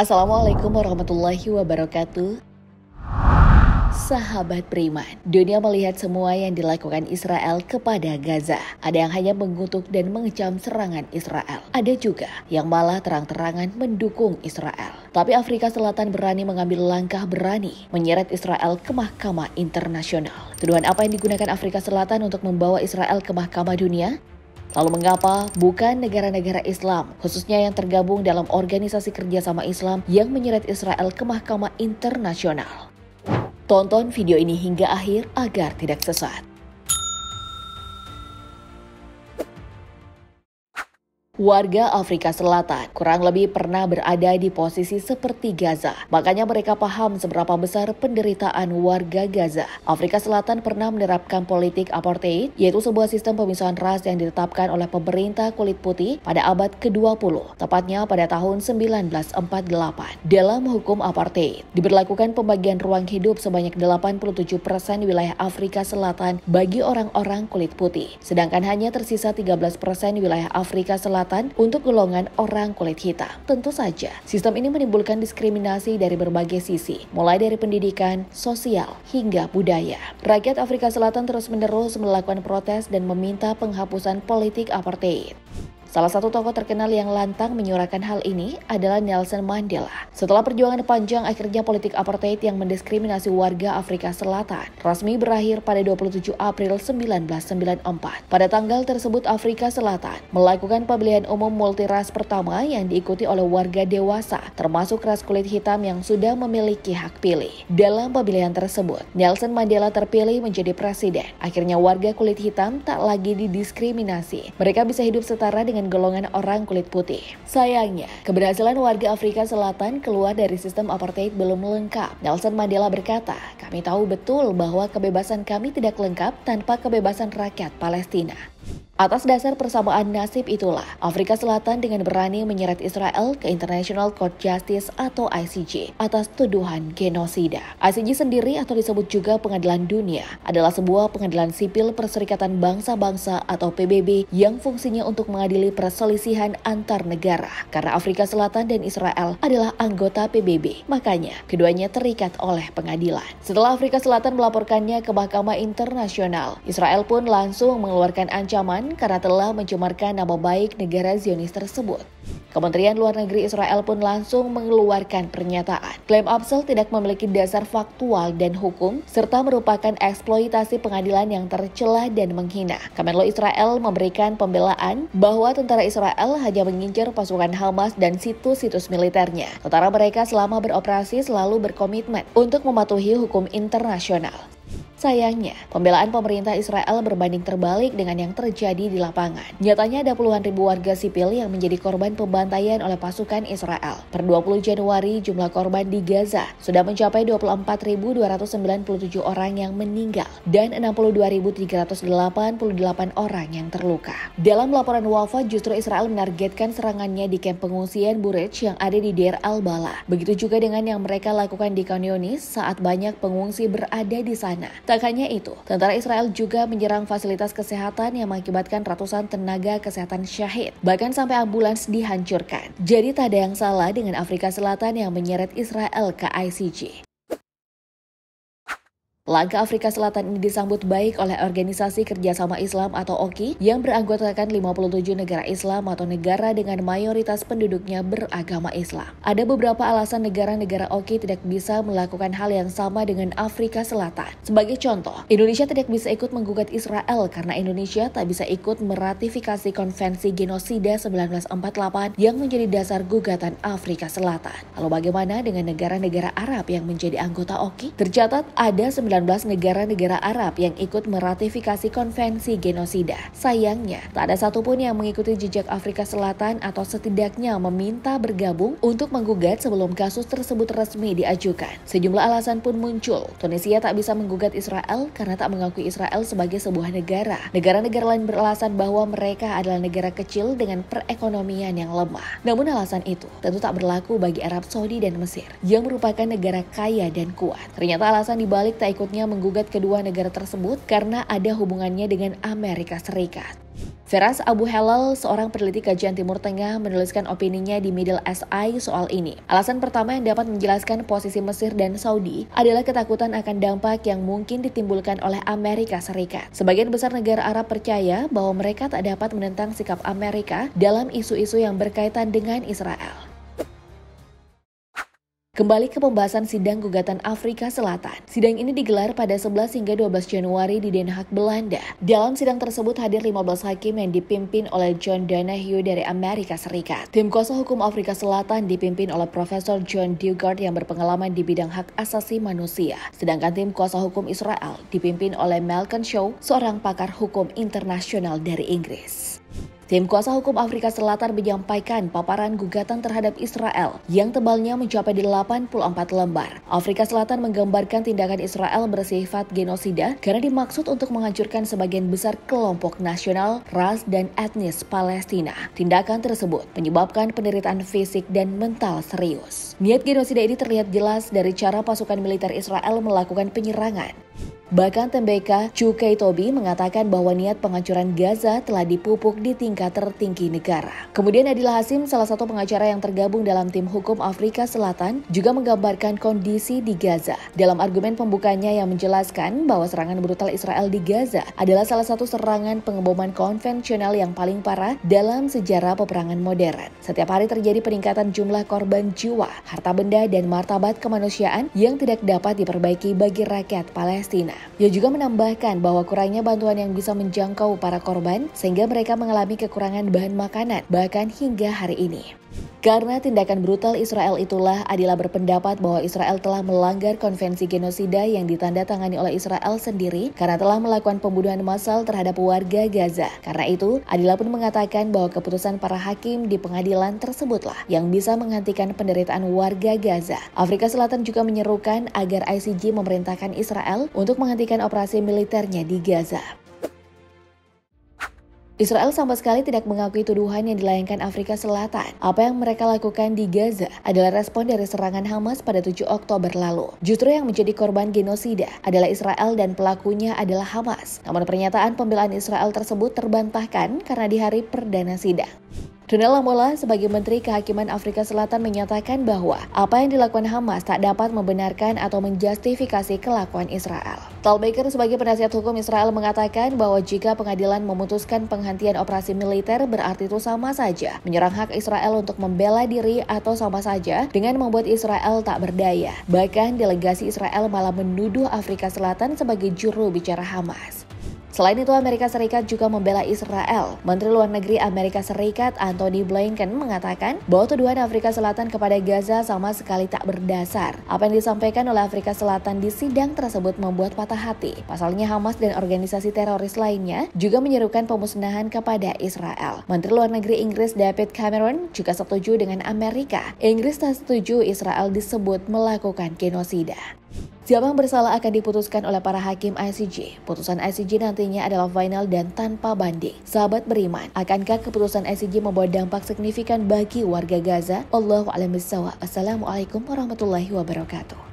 Assalamualaikum warahmatullahi wabarakatuh. Sahabat beriman, dunia melihat semua yang dilakukan Israel kepada Gaza. Ada yang hanya mengutuk dan mengecam serangan Israel. Ada juga yang malah terang-terangan mendukung Israel. Tapi Afrika Selatan berani mengambil langkah berani menyeret Israel ke mahkamah internasional. Tuduhan apa yang digunakan Afrika Selatan untuk membawa Israel ke mahkamah dunia Lalu mengapa bukan negara-negara Islam, khususnya yang tergabung dalam organisasi kerjasama Islam yang menyeret Israel ke Mahkamah Internasional? Tonton video ini hingga akhir agar tidak sesat. warga Afrika Selatan kurang lebih pernah berada di posisi seperti Gaza. Makanya mereka paham seberapa besar penderitaan warga Gaza. Afrika Selatan pernah menerapkan politik apartheid, yaitu sebuah sistem pemisahan ras yang ditetapkan oleh pemerintah kulit putih pada abad ke-20, tepatnya pada tahun 1948. Dalam hukum apartheid, diberlakukan pembagian ruang hidup sebanyak 87% persen wilayah Afrika Selatan bagi orang-orang kulit putih, sedangkan hanya tersisa 13% persen wilayah Afrika Selatan kesehatan untuk golongan orang kulit hitam. Tentu saja, sistem ini menimbulkan diskriminasi dari berbagai sisi, mulai dari pendidikan, sosial, hingga budaya. Rakyat Afrika Selatan terus-menerus melakukan protes dan meminta penghapusan politik apartheid. Salah satu tokoh terkenal yang lantang menyuarakan hal ini adalah Nelson Mandela. Setelah perjuangan panjang, akhirnya politik apartheid yang mendiskriminasi warga Afrika Selatan resmi berakhir pada 27 April 1994. Pada tanggal tersebut, Afrika Selatan melakukan pemilihan umum multiras pertama yang diikuti oleh warga dewasa, termasuk ras kulit hitam yang sudah memiliki hak pilih. Dalam pemilihan tersebut, Nelson Mandela terpilih menjadi presiden. Akhirnya warga kulit hitam tak lagi didiskriminasi. Mereka bisa hidup setara dengan golongan-golongan orang kulit putih. Sayangnya, keberhasilan warga Afrika Selatan keluar dari sistem apartheid belum lengkap. Nelson Mandela berkata, kami tahu betul bahwa kebebasan kami tidak lengkap tanpa kebebasan rakyat Palestina. Atas dasar persamaan nasib itulah, Afrika Selatan dengan berani menyeret Israel ke International Court Justice atau ICJ atas tuduhan genosida. ICJ sendiri atau disebut juga Pengadilan Dunia adalah sebuah pengadilan sipil Perserikatan Bangsa-Bangsa atau PBB yang fungsinya untuk mengadili perselisihan antar negara. Karena Afrika Selatan dan Israel adalah anggota PBB, makanya keduanya terikat oleh pengadilan. Setelah Afrika Selatan melaporkannya ke Mahkamah Internasional, Israel pun langsung mengeluarkan ancaman karena telah mencemarkan nama baik negara Zionis tersebut. Kementerian Luar Negeri Israel pun langsung mengeluarkan pernyataan. Klaim Absol tidak memiliki dasar faktual dan hukum, serta merupakan eksploitasi pengadilan yang tercelah dan menghina. Kemenlo Israel memberikan pembelaan bahwa tentara Israel hanya mengincar pasukan Hamas dan situs-situs militernya. Tentara mereka selama beroperasi selalu berkomitmen untuk mematuhi hukum internasional. Sayangnya, pembelaan pemerintah Israel berbanding terbalik dengan yang terjadi di lapangan. Nyatanya ada puluhan ribu warga sipil yang menjadi korban pembantaian oleh pasukan Israel. Per 20 Januari, jumlah korban di Gaza sudah mencapai 24.297 orang yang meninggal dan 62.388 orang yang terluka. Dalam laporan Wafa, justru Israel menargetkan serangannya di kamp pengungsian Burej yang ada di Deir al-Bala. Begitu juga dengan yang mereka lakukan di Kanyonis saat banyak pengungsi berada di sana. Tak hanya itu, tentara Israel juga menyerang fasilitas kesehatan yang mengakibatkan ratusan tenaga kesehatan syahid, bahkan sampai ambulans dihancurkan. Jadi tak ada yang salah dengan Afrika Selatan yang menyeret Israel ke ICJ. Langkah Afrika Selatan ini disambut baik oleh Organisasi Kerjasama Islam atau OKI yang beranggotakan 57 negara Islam atau negara dengan mayoritas penduduknya beragama Islam. Ada beberapa alasan negara-negara OKI tidak bisa melakukan hal yang sama dengan Afrika Selatan. Sebagai contoh, Indonesia tidak bisa ikut menggugat Israel karena Indonesia tak bisa ikut meratifikasi Konvensi Genosida 1948 yang menjadi dasar gugatan Afrika Selatan. Lalu bagaimana dengan negara-negara Arab yang menjadi anggota OKI? Tercatat ada 9 negara-negara Arab yang ikut meratifikasi konvensi genosida. Sayangnya, tak ada satupun yang mengikuti jejak Afrika Selatan atau setidaknya meminta bergabung untuk menggugat sebelum kasus tersebut resmi diajukan. Sejumlah alasan pun muncul. Tunisia tak bisa menggugat Israel karena tak mengakui Israel sebagai sebuah negara. Negara-negara lain beralasan bahwa mereka adalah negara kecil dengan perekonomian yang lemah. Namun alasan itu tentu tak berlaku bagi Arab Saudi dan Mesir yang merupakan negara kaya dan kuat. Ternyata alasan dibalik tak ikut untuknya menggugat kedua negara tersebut karena ada hubungannya dengan Amerika Serikat. Feras Abu Helal, seorang peneliti kajian Timur Tengah, menuliskan opininya di Middle East Eye soal ini. Alasan pertama yang dapat menjelaskan posisi Mesir dan Saudi adalah ketakutan akan dampak yang mungkin ditimbulkan oleh Amerika Serikat. Sebagian besar negara Arab percaya bahwa mereka tak dapat menentang sikap Amerika dalam isu-isu yang berkaitan dengan Israel. Kembali ke pembahasan sidang gugatan Afrika Selatan. Sidang ini digelar pada 11 hingga 12 Januari di Den Haag, Belanda. Dalam sidang tersebut hadir 15 hakim yang dipimpin oleh John Donahue dari Amerika Serikat. Tim kuasa hukum Afrika Selatan dipimpin oleh Profesor John Dugard yang berpengalaman di bidang hak asasi manusia. Sedangkan tim kuasa hukum Israel dipimpin oleh Malcolm Shaw, seorang pakar hukum internasional dari Inggris. Tim kuasa hukum Afrika Selatan menyampaikan paparan gugatan terhadap Israel yang tebalnya mencapai 84 lembar. Afrika Selatan menggambarkan tindakan Israel bersifat genosida karena dimaksud untuk menghancurkan sebagian besar kelompok nasional, ras, dan etnis Palestina. Tindakan tersebut menyebabkan penderitaan fisik dan mental serius. Niat genosida ini terlihat jelas dari cara pasukan militer Israel melakukan penyerangan. Bahkan Tembeka Cukai Tobi mengatakan bahwa niat penghancuran Gaza telah dipupuk di tingkat tertinggi negara. Kemudian Adila Hasim, salah satu pengacara yang tergabung dalam tim hukum Afrika Selatan, juga menggambarkan kondisi di Gaza. Dalam argumen pembukanya yang menjelaskan bahwa serangan brutal Israel di Gaza adalah salah satu serangan pengeboman konvensional yang paling parah dalam sejarah peperangan modern. Setiap hari terjadi peningkatan jumlah korban jiwa, harta benda, dan martabat kemanusiaan yang tidak dapat diperbaiki bagi rakyat Palestina. Ia juga menambahkan bahwa kurangnya bantuan yang bisa menjangkau para korban sehingga mereka mengalami kekurangan bahan makanan bahkan hingga hari ini. Karena tindakan brutal Israel itulah, Adila berpendapat bahwa Israel telah melanggar konvensi genosida yang ditandatangani oleh Israel sendiri karena telah melakukan pembunuhan massal terhadap warga Gaza. Karena itu, Adila pun mengatakan bahwa keputusan para hakim di pengadilan tersebutlah yang bisa menghentikan penderitaan warga Gaza. Afrika Selatan juga menyerukan agar ICJ memerintahkan Israel untuk menghentikan operasi militernya di Gaza. Israel sama sekali tidak mengakui tuduhan yang dilayangkan Afrika Selatan. Apa yang mereka lakukan di Gaza adalah respon dari serangan Hamas pada 7 Oktober lalu. Justru yang menjadi korban genosida adalah Israel dan pelakunya adalah Hamas. Namun pernyataan pembelaan Israel tersebut terbantahkan karena di hari perdana sidang. Donald Lamola sebagai Menteri Kehakiman Afrika Selatan menyatakan bahwa apa yang dilakukan Hamas tak dapat membenarkan atau menjustifikasi kelakuan Israel. Tal Baker sebagai penasihat hukum Israel mengatakan bahwa jika pengadilan memutuskan penghentian operasi militer berarti itu sama saja menyerang hak Israel untuk membela diri atau sama saja dengan membuat Israel tak berdaya. Bahkan delegasi Israel malah menuduh Afrika Selatan sebagai juru bicara Hamas. Selain itu, Amerika Serikat juga membela Israel. Menteri Luar Negeri Amerika Serikat Antony Blinken mengatakan bahwa tuduhan Afrika Selatan kepada Gaza sama sekali tak berdasar. Apa yang disampaikan oleh Afrika Selatan di sidang tersebut membuat patah hati. Pasalnya Hamas dan organisasi teroris lainnya juga menyerukan pemusnahan kepada Israel. Menteri Luar Negeri Inggris David Cameron juga setuju dengan Amerika. Inggris tak setuju Israel disebut melakukan genosida. Siapa yang bersalah akan diputuskan oleh para hakim ICJ. Putusan ICJ nantinya adalah final dan tanpa banding. Sahabat beriman, akankah keputusan ICJ membawa dampak signifikan bagi warga Gaza? Allahu a'lam bishawab. Assalamualaikum warahmatullahi wabarakatuh.